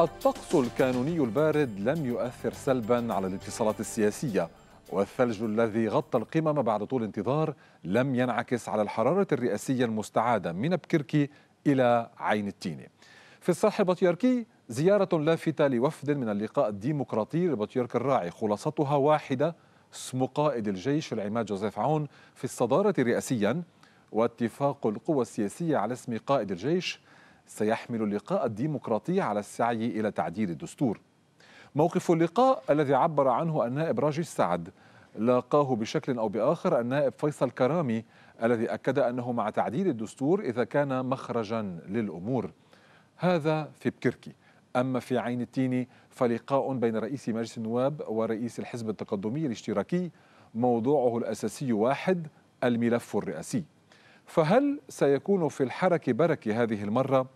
الطقس الكانوني البارد لم يؤثر سلبا على الاتصالات السياسية والثلج الذي غطى القمم بعد طول انتظار لم ينعكس على الحرارة الرئاسية المستعادة من بكركي إلى عين التينة في الصرح بطيركي زيارة لافتة لوفد من اللقاء الديمقراطي لبطيرك الراعي خلاصتها واحدة اسم قائد الجيش العماد جوزيف عون في الصدارة رئاسيا واتفاق القوى السياسية على اسم قائد الجيش سيحمل اللقاء الديمقراطي على السعي إلى تعديل الدستور موقف اللقاء الذي عبر عنه النائب راجي السعد لاقاه بشكل أو بآخر النائب فيصل كرامي الذي أكد أنه مع تعديل الدستور إذا كان مخرجا للأمور هذا في بكركي أما في عين التين فلقاء بين رئيس مجلس النواب ورئيس الحزب التقدمي الاشتراكي موضوعه الأساسي واحد الملف الرئاسي فهل سيكون في الحركة بركة هذه المرة؟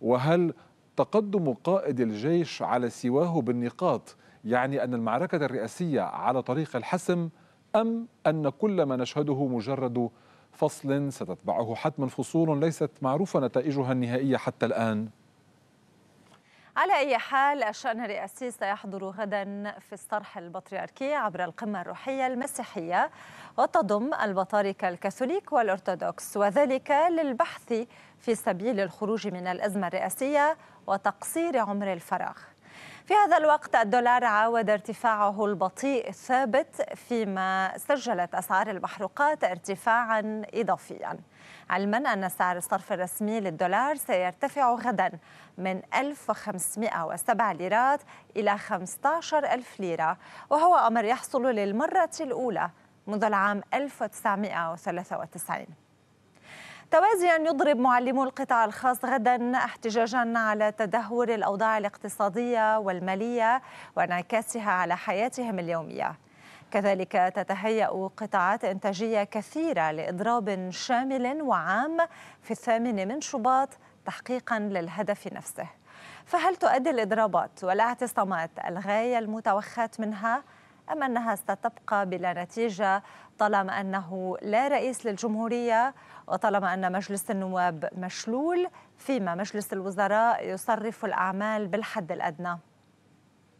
وهل تقدم قائد الجيش على سواه بالنقاط يعني أن المعركة الرئاسية على طريق الحسم أم أن كل ما نشهده مجرد فصل ستتبعه حتما فصول ليست معروفة نتائجها النهائية حتى الآن؟ على أي حال الشأن الرئاسي سيحضر غدا في الصرح البطريركي عبر القمة الروحية المسيحية وتضم البطاركة الكاثوليك والأرثوذكس وذلك للبحث في سبيل الخروج من الأزمة الرئاسية وتقصير عمر الفراغ في هذا الوقت الدولار عاود ارتفاعه البطيء الثابت فيما سجلت أسعار المحروقات ارتفاعا إضافيا علما أن سعر الصرف الرسمي للدولار سيرتفع غدا من 1507 ليرات إلى 15000 ليرة وهو أمر يحصل للمرة الأولى منذ العام 1993 توازيا يضرب معلمو القطاع الخاص غدا احتجاجا على تدهور الاوضاع الاقتصاديه والماليه وانعكاسها على حياتهم اليوميه كذلك تتهيأ قطاعات إنتاجية كثيرة لإضراب شامل وعام في الثامن من شباط تحقيقا للهدف نفسه فهل تؤدي الإضرابات والاعتصامات الغاية المتوخاة منها أم أنها ستبقى بلا نتيجة طالما أنه لا رئيس للجمهورية وطالما أن مجلس النواب مشلول فيما مجلس الوزراء يصرف الأعمال بالحد الأدنى